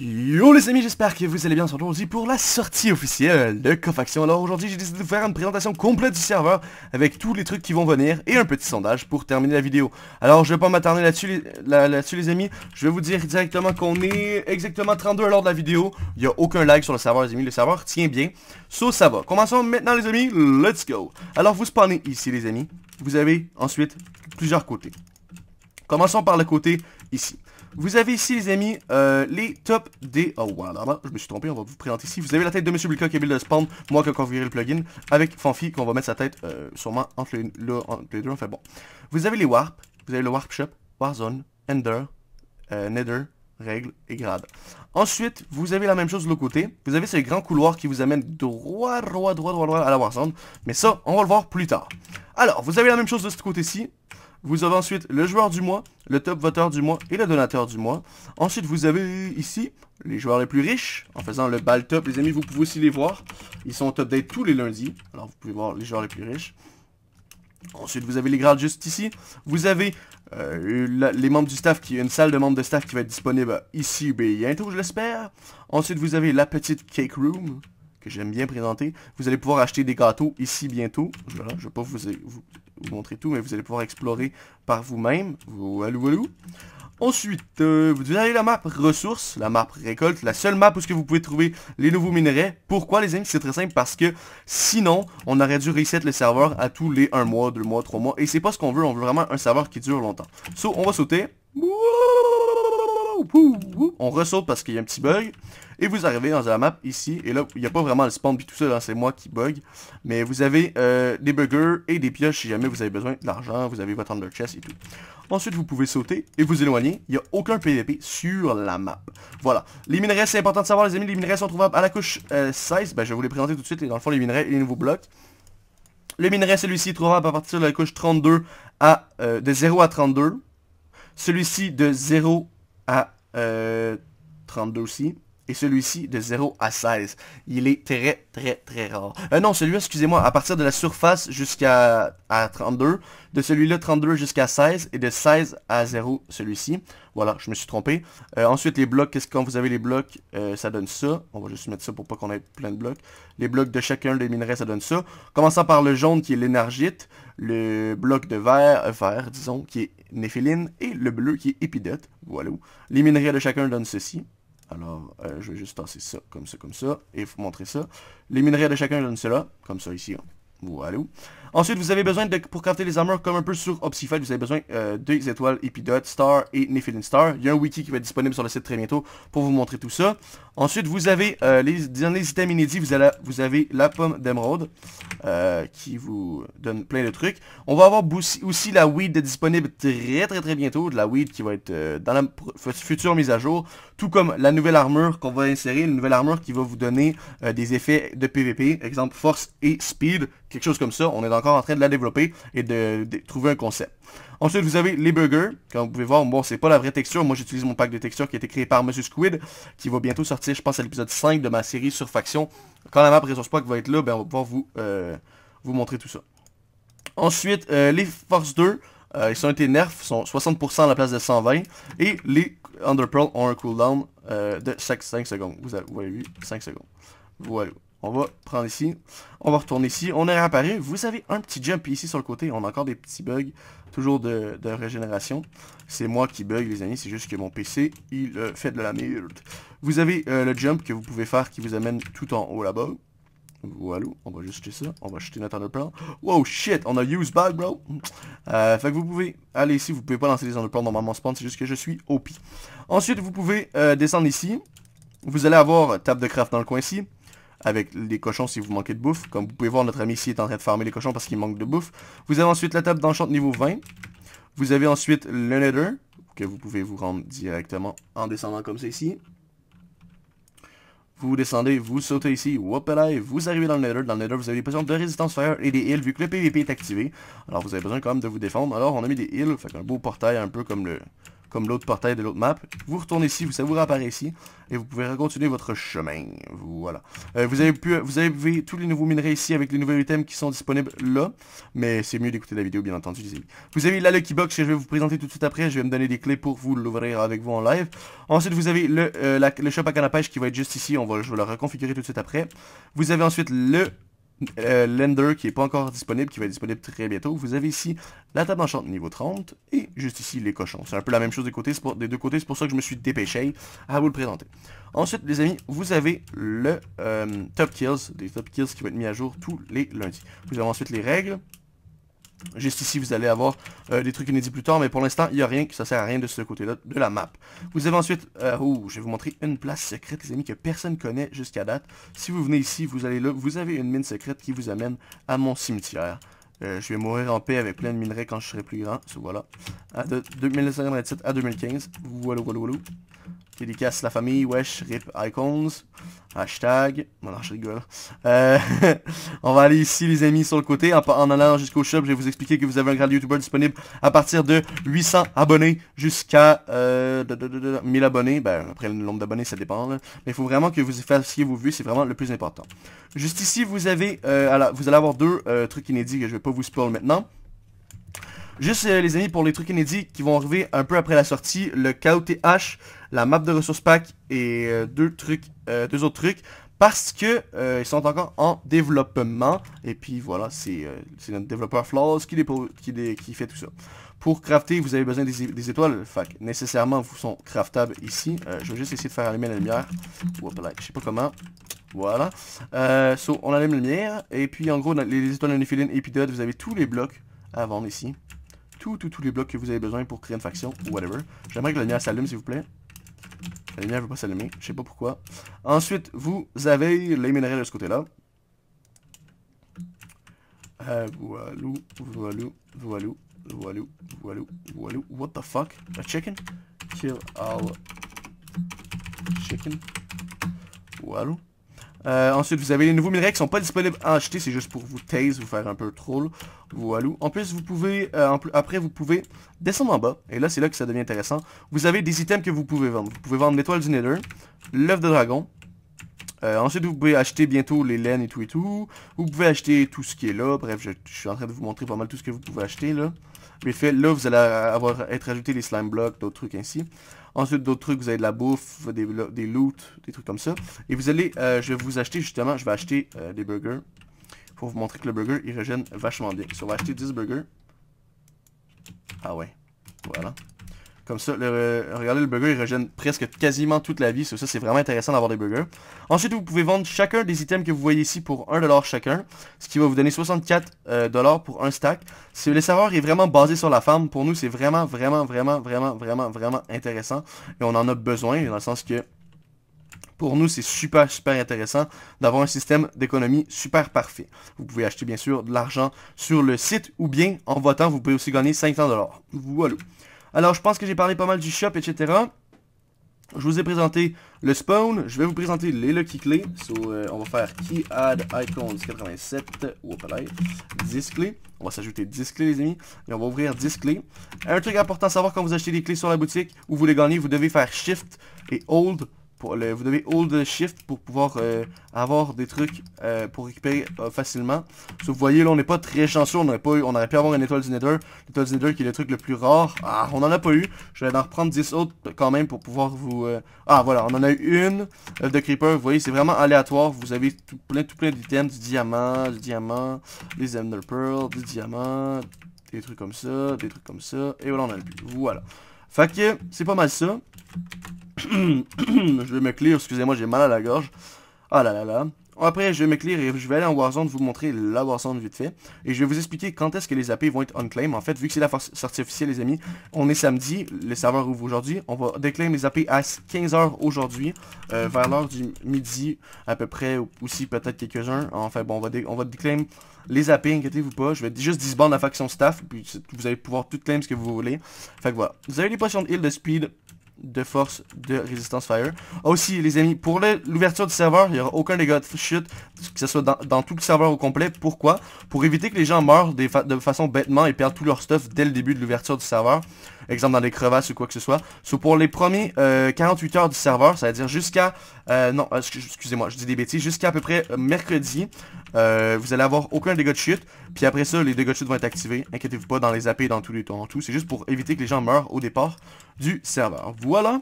Yo les amis, j'espère que vous allez bien surtout aussi pour la sortie officielle de Cofaction. Alors aujourd'hui j'ai décidé de vous faire une présentation complète du serveur avec tous les trucs qui vont venir et un petit sondage pour terminer la vidéo. Alors je vais pas m'attarder là-dessus les, les amis, je vais vous dire directement qu'on est exactement 32 l'heure de la vidéo. Il n'y a aucun lag sur le serveur les amis, le serveur tient bien. So ça va. Commençons maintenant les amis, let's go. Alors vous spawnez ici les amis, vous avez ensuite plusieurs côtés. Commençons par le côté ici. Vous avez ici, les amis, euh, les top des... Oh, là, je me suis trompé, on va vous présenter ici. Vous avez la tête de Monsieur Bulka qui est build de spawn, moi qui a configuré le plugin, avec Fanfi qu'on va mettre sa tête euh, sûrement entre les, deux. Enfin bon. Vous avez les warp. vous avez le warp shop, warzone, ender, euh, nether, règle et grade. Ensuite, vous avez la même chose de l'autre côté. Vous avez ce grand couloir qui vous amène droit, droit, droit, droit, droit à la Warzone. Mais ça, on va le voir plus tard. Alors, vous avez la même chose de ce côté-ci. Vous avez ensuite le joueur du mois, le top voteur du mois et le donateur du mois. Ensuite, vous avez ici les joueurs les plus riches. En faisant le bal top, les amis, vous pouvez aussi les voir. Ils sont au date tous les lundis. Alors, vous pouvez voir les joueurs les plus riches. Ensuite, vous avez les grades juste ici. Vous avez euh, les membres du staff, qui une salle de membres de staff qui va être disponible ici bientôt, je l'espère. Ensuite, vous avez la petite cake room, que j'aime bien présenter. Vous allez pouvoir acheter des gâteaux ici bientôt. je ne vais pas vous vous montrer tout, mais vous allez pouvoir explorer par vous-même. Vous walou. Ensuite, euh, vous avez la map ressources, la map récolte, la seule map où que vous pouvez trouver les nouveaux minerais. Pourquoi les amis C'est très simple parce que sinon, on aurait dû reset le serveur à tous les 1 mois, 2 mois, 3 mois. Et c'est pas ce qu'on veut, on veut vraiment un serveur qui dure longtemps. So, on va sauter. On ressort parce qu'il y a un petit bug. Et vous arrivez dans la map ici. Et là, il n'y a pas vraiment le spawn puis tout ça. c'est moi qui bug. Mais vous avez euh, des buggers et des pioches si jamais vous avez besoin d'argent Vous avez votre under chest et tout. Ensuite, vous pouvez sauter et vous éloigner. Il n'y a aucun PVP sur la map. Voilà. Les minerais, c'est important de savoir, les amis. Les minerais sont trouvables à la couche 16. Euh, ben, je vais vous les présenter tout de suite. Et dans le fond, les minerais et les nouveaux blocs. Le minerai, celui-ci, est trouvable à partir de la couche 32 à... Euh, de 0 à 32. Celui-ci de 0 à à 32 euh, aussi. Et celui-ci de 0 à 16. Il est très, très, très rare. Euh, non, celui-là, excusez-moi, à partir de la surface jusqu'à à 32. De celui-là, 32 jusqu'à 16. Et de 16 à 0, celui-ci. Voilà, je me suis trompé. Euh, ensuite, les blocs, qu'est-ce quand vous avez les blocs, ça donne ça. On va juste mettre ça pour pas qu'on ait plein de blocs. Les blocs de chacun des minerais, ça donne ça. Commençant par le jaune qui est l'énergite. Le bloc de vert, vert, disons, qui est néphéline. Et le bleu qui est épidote. Voilà. Les minerais de chacun donnent ceci. Alors, euh, je vais juste tasser ça, comme ça, comme ça, et vous montrer ça. Les minerais de chacun donnent cela, comme ça ici. Hein. Voilà. Ensuite, vous avez besoin, de, pour crafter les armures, comme un peu sur Opsifight, vous avez besoin de euh, des étoiles Epidote, Star et Nephilim Star. Il y a un wiki qui va être disponible sur le site très bientôt pour vous montrer tout ça. Ensuite, vous avez euh, les derniers items inédits, vous avez, la pomme d'émeraude, euh, qui vous donne plein de trucs. On va avoir aussi la weed disponible très très très bientôt, de la weed qui va être dans la future mise à jour, tout comme la nouvelle armure qu'on va insérer, une nouvelle armure qui va vous donner des effets de PVP, exemple force et speed, quelque chose comme ça, on est encore en train de la développer et de, trouver un concept. Ensuite, vous avez les burgers. Comme vous pouvez voir, bon, c'est pas la vraie texture. Moi, j'utilise mon pack de texture qui a été créé par Monsieur Squid, qui va bientôt sortir, je pense, à l'épisode 5 de ma série sur Faction. Quand la map Resource Pack va être là, ben, on va pouvoir vous, euh, vous montrer tout ça. Ensuite, euh, les Force 2, euh, ils ont été nerfs, sont 60% à la place de 120. Et les Underpearl ont un cooldown de 5, secondes. vous avez, vu, 5 secondes. Voilà. On va prendre ici. On va retourner ici. On est réapparu. Vous avez un petit jump ici sur le côté. On a encore des petits bugs. Toujours de, régénération. C'est moi qui bug, les amis. C'est juste que mon PC, il euh, fait de la merde. Vous avez euh, le jump que vous pouvez faire qui vous amène tout en haut là-bas. Voilà, on va juste jeter ça, on va jeter notre plan. Wow, shit, on a use bug, bro. Euh, fait que vous pouvez aller ici, vous pouvez pas lancer les underplans normalement spawn, c'est juste que je suis OP. Ensuite, vous pouvez descendre ici. Vous allez avoir table de craft dans le coin ici avec les cochons si vous manquez de bouffe. Comme vous pouvez voir, notre ami ici est en train de farmer les cochons parce qu'il manque de bouffe. Vous avez ensuite la table d'enchant niveau 20. Vous avez ensuite le nether, que vous pouvez vous rendre directement en descendant comme ceci. Vous descendez, vous sautez ici, là, vous arrivez dans le nether. Dans le nether, vous avez des potions de résistance fire et des heals, vu que le PvP est activé. Alors, vous avez besoin quand même de vous défendre. Alors, on a mis des heals, fait un beau portail, un peu comme le, comme l'autre portail de l'autre map. Vous retournez ici, vous, ça vous réapparaît ici, et vous pouvez continuer votre chemin. Voilà. Euh, vous avez pu, vous avez vu tous les nouveaux minerais ici avec les nouveaux items qui sont disponibles là, mais c'est mieux d'écouter la vidéo bien entendu les amis. Vous avez la Lucky Box que je vais vous présenter tout de suite après, je vais me donner des clés pour vous l'ouvrir avec vous en live. Ensuite vous avez le, euh, le shop à canapage qui va être juste ici, on va, je vais le reconfigurer tout de suite après. Vous avez ensuite le euh, Lender qui n'est pas encore disponible, qui va être disponible très bientôt. Vous avez ici la table d'enchant niveau 30 et juste ici les cochons. C'est un peu la même chose des, côtés, des deux côtés, c'est pour ça que je me suis dépêché à vous le présenter. Ensuite, les amis, vous avez le euh, Top Kills, des Top Kills qui vont être mis à jour tous les lundis. Vous avez ensuite les règles, Juste ici, vous allez avoir euh, des trucs inédits plus tard, mais pour l'instant, il n'y a rien, ça sert à rien de ce côté-là de la map. Vous avez ensuite, oh, je vais vous montrer une place secrète, les amis, que personne ne connaît jusqu'à date. Si vous venez ici, vous allez là, vous avez une mine secrète qui vous amène à mon cimetière. Euh, je vais mourir en paix avec plein de minerais quand je serai plus grand. ce voilà. À de, à 2015. Voilà, voilà, voilà. Dédicace la famille, wesh, rip icons. Hashtag. Bon, rigole. Euh, on va aller ici, les amis, sur le côté. En, allant jusqu'au shop, je vais vous expliquer que vous avez un grade YouTuber disponible à partir de 800 abonnés jusqu'à 1000 euh, abonnés. Ben, après, le nombre d'abonnés, ça dépend. Mais il faut vraiment que vous fassiez vos vues. C'est vraiment le plus important. Juste ici, vous avez, euh, vous allez avoir deux trucs inédits que je ne vais pas vous spoil maintenant. Juste euh, les amis, pour les trucs inédits qui vont arriver un peu après la sortie, le KOTH, la map de ressources pack et euh, deux trucs, euh, deux autres trucs, parce que ils sont encore en développement. Et puis voilà, c'est notre développeur Flaws qui, qui, qui, fait tout ça. Pour crafter, vous avez besoin des, étoiles, fac nécessairement vous sont craftables ici. je vais juste essayer de faire allumer la lumière. je sais pas comment. Voilà. so, on allume la lumière. Et puis en gros, les étoiles de et épidote, vous avez tous les blocs à vendre ici tous tout, tous les blocs que vous avez besoin pour créer une faction ou whatever. J'aimerais que la lumière s'allume s'il vous plaît. La lumière veut pas s'allumer, je sais pas pourquoi. Ensuite, vous avez les minerais de ce côté-là. Euh, voilou, voilou, voilou, voilou, voilou, What the fuck? A chicken? Kill all chicken. Voilou. Euh, ensuite, vous avez les nouveaux minerais qui sont pas disponibles à acheter, c'est juste pour vous tase, vous faire un peu troll, vous allou. En plus, vous pouvez, euh, après, vous pouvez descendre en bas, et là, c'est là que ça devient intéressant. Vous avez des items que vous pouvez vendre. Vous pouvez vendre l'étoile du Nether, l'œuf de dragon. Euh, ensuite, vous pouvez acheter bientôt les laines et tout et tout. Vous pouvez acheter tout ce qui est là. Bref, je, suis en train de vous montrer pas mal tout ce que vous pouvez acheter là. Mais fait, là, vous allez avoir être ajouté les slime blocks, d'autres trucs ainsi. Ensuite, d'autres trucs, vous avez de la bouffe, des, loots, des trucs comme ça. Et vous allez, euh, je vais vous acheter justement, je vais acheter euh, des burgers. Pour vous montrer que le burger, il régène vachement bien. Si on va acheter 10 burgers. Ah ouais, voilà. Comme ça, euh, regardez, le burger, il régène presque quasiment toute la vie. Ça, c'est vraiment intéressant d'avoir des burgers. Ensuite, vous pouvez vendre chacun des items que vous voyez ici pour 1$ chacun. Ce qui va vous donner 64$ euh, pour un stack. Si le serveur est vraiment basé sur la farm, pour nous, c'est vraiment, vraiment, vraiment, vraiment, vraiment, vraiment intéressant. Et on en a besoin, dans le sens que pour nous, c'est super, super intéressant d'avoir un système d'économie super parfait. Vous pouvez acheter, bien sûr, de l'argent sur le site ou bien, en votant, vous pouvez aussi gagner 500$. Voilà. Alors, je pense que j'ai parlé pas mal du shop, etc. Je vous ai présenté le spawn. Je vais vous présenter les lucky clés. Euh, on va faire key add icons 87. 10 clés. On va s'ajouter 10 clés, les amis. Et on va ouvrir 10 clés. Un truc important à savoir quand vous achetez des clés sur la boutique ou vous les gagnez, vous devez faire shift et hold vous devez hold shift pour pouvoir euh, avoir des trucs euh, pour récupérer euh, facilement. vous voyez, là, on n'est pas très chanceux. On aurait, pas eu, on aurait pu avoir une étoile du Nether. L'étoile du Nether qui est le truc le plus rare. Ah, on en a pas eu. Je vais en reprendre 10 autres quand même pour pouvoir vous... Ah, voilà, on en a eu une de Creeper. Vous voyez, c'est vraiment aléatoire. Vous avez tout plein, tout plein d'items. Du diamant, du diamant, des Ender Pearls », du diamant, des trucs comme ça, des trucs comme ça. Et voilà, on a le but. Voilà. Fait que c'est pas mal ça. je vais me clear, excusez-moi, j'ai mal à la gorge. Ah là là là. Après, je vais me clear et je vais aller en Warzone vous montrer la Warzone vite fait. Et je vais vous expliquer quand est-ce que les AP vont être claim. En fait, vu que c'est la sortie officielle, les amis, on est samedi, le serveur ouvre aujourd'hui. On va déclaimer les AP à 15h aujourd'hui, euh, vers l'heure du midi à peu près, ou aussi peut-être quelques-uns. Enfin bon, on va, dé va les AP, inquiétez-vous pas. Je vais juste disband la faction staff, puis vous allez pouvoir tout claim ce que vous voulez. Fait que voilà. Vous avez les potions de heal, de speed, de force, de résistance fire. Aussi, les amis, pour l'ouverture du serveur, il n'y aura aucun dégât de chute, que ce soit dans, tout le serveur au complet. Pourquoi Pour éviter que les gens meurent de façon bêtement et perdent tout leur stuff dès le début de l'ouverture du serveur exemple dans des crevasses ou quoi que ce soit. c'est pour les premiers 48 euh, heures du serveur, c'est-à-dire jusqu'à... Euh, non, euh, excusez-moi, je dis des bêtises. Jusqu'à à peu près mercredi, vous allez avoir aucun dégât de chute. Puis après ça, les dégâts de chute vont être activés. Inquiétez-vous pas dans les AP et dans tous les temps. Tout. C'est juste pour éviter que les gens meurent au départ du serveur. Voilà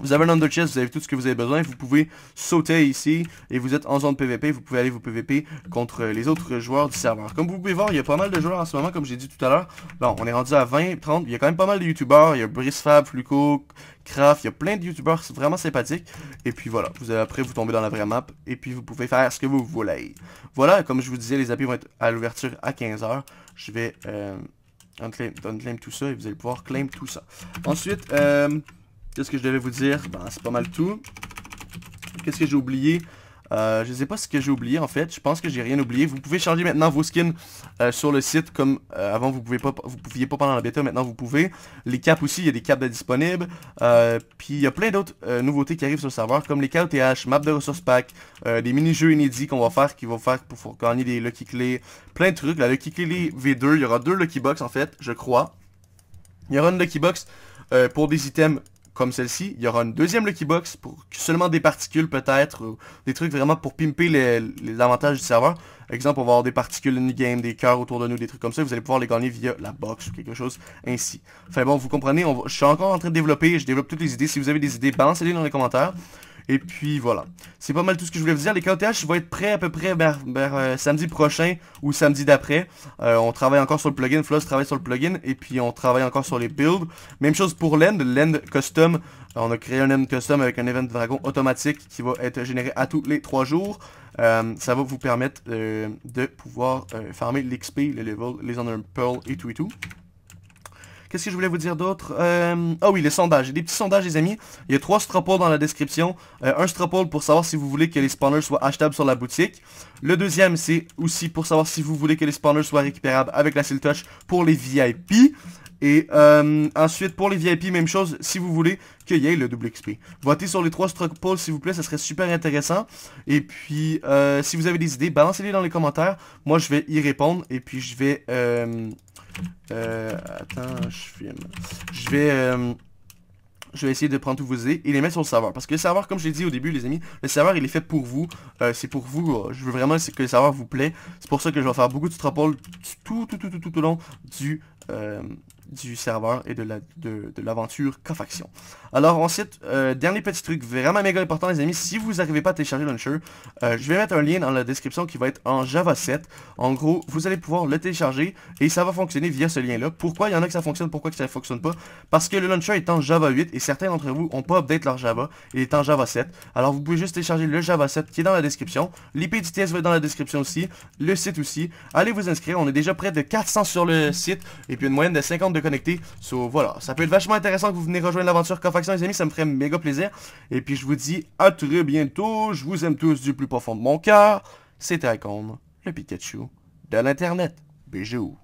vous avez un under chest, vous avez tout ce que vous avez besoin. Vous pouvez sauter ici et vous êtes en zone PVP. Vous pouvez aller vous PVP contre les autres joueurs du serveur. Comme vous pouvez voir, il y a pas mal de joueurs en ce moment, comme j'ai dit tout à l'heure. Bon, on est rendu à 20, 30. Il y a quand même pas mal de youtubeurs. Il y a BriceFab, Fluco, Craft. Il y a plein de youtubeurs vraiment sympathique. Et puis voilà, vous allez après vous tombez dans la vraie map et puis vous pouvez faire ce que vous voulez. Voilà, comme je vous disais, les api vont être à l'ouverture à 15h. Je vais euh, tout ça et vous allez pouvoir claim tout ça. Ensuite, euh, Qu'est-ce que je devais vous dire? Ben, c'est pas mal tout. Qu'est-ce que j'ai oublié? Euh, je sais pas ce que j'ai oublié en fait, je pense que j'ai rien oublié. Vous pouvez changer maintenant vos skins euh, sur le site comme euh, avant vous pouvez pas vous pouviez pas pendant la bêta, maintenant vous pouvez. Les caps aussi, il y a des caps disponibles. Euh, puis il y a plein d'autres nouveautés qui arrivent sur le serveur comme les KOTH, map de ressources pack, des mini-jeux inédits qu'on va faire qui vont faire pour, pour, gagner des lucky clés, plein de trucs. La lucky clé V2, il y aura deux lucky box en fait, je crois. Il y aura une lucky box pour des items comme celle-ci. Il y aura une deuxième Lucky Box pour seulement des particules peut-être, des trucs vraiment pour pimper les, avantages du serveur. Exemple, on va avoir des particules in-game, des cœurs autour de nous, des trucs comme ça. Vous allez pouvoir les gagner via la box ou quelque chose ainsi. Enfin bon, vous comprenez, on je suis encore en train de développer, je développe toutes les idées. Si vous avez des idées, balancez-les dans les commentaires. Et puis voilà. C'est pas mal tout ce que je voulais vous dire. Les KTH vont être prêts à peu près vers, euh, samedi prochain ou samedi d'après. Euh, on travaille encore sur le plugin. Floss travaille sur le plugin. Et puis on travaille encore sur les builds. Même chose pour l'end. L'end custom. on a créé un end custom avec un event dragon automatique qui va être généré à tous les 3 jours. Euh, ça va vous permettre de pouvoir farmer l'XP, les levels, les honor pearl et tout et tout. Qu'est-ce que je voulais vous dire d'autre euh, Ah oui, les sondages. Des petits sondages, les amis. Il y a trois strapoles dans la description. Euh, un strapole pour savoir si vous voulez que les spawners soient achetables sur la boutique. Le deuxième, c'est aussi pour savoir si vous voulez que les spawners soient récupérables avec la Siltouch pour les VIP. Et euh, ensuite, pour les VIP, même chose, si vous voulez qu'il y ait le double XP. Votez sur les trois Struck s'il vous plaît, Ce serait super intéressant. Et puis, si vous avez des idées, balancez-les dans les commentaires. Moi, je vais y répondre et puis je vais... Euh, attends, je filme. Je vais... Euh, je vais essayer de prendre tous vos idées et les mettre sur le serveur. Parce que le serveur, comme je l'ai dit au début, les amis, le serveur, il est fait pour vous. Euh, c'est pour vous. Euh, je veux vraiment que le serveur vous plaît. C'est pour ça que je vais faire beaucoup de strapole tout, tout, tout, tout, tout au long du euh, du serveur et de l'aventure la, de, de Cofaction. Alors ensuite, euh, dernier petit truc vraiment méga important les amis, si vous n'arrivez pas à télécharger Launcher, euh, je vais mettre un lien dans la description qui va être en Java 7. En gros, vous allez pouvoir le télécharger et ça va fonctionner via ce lien-là. Pourquoi il y en a que ça fonctionne, pourquoi que ça ne fonctionne pas Parce que le Launcher est en Java 8 et certains d'entre vous n'ont pas update leur Java, il est en Java 7. Alors vous pouvez juste télécharger le Java 7 qui est dans la description, l'IP du TS va dans la description aussi, le site aussi. Allez vous inscrire, on est déjà près de 400 sur le site et puis une moyenne de 50 de connectés. voilà, ça peut être vachement intéressant que vous venez rejoindre l'aventure Cofaction les amis, ça me ferait méga plaisir. Et puis je vous dis à très bientôt, je vous aime tous du plus profond de mon cœur. C'était Icon, le Pikachu de l'internet. BGO.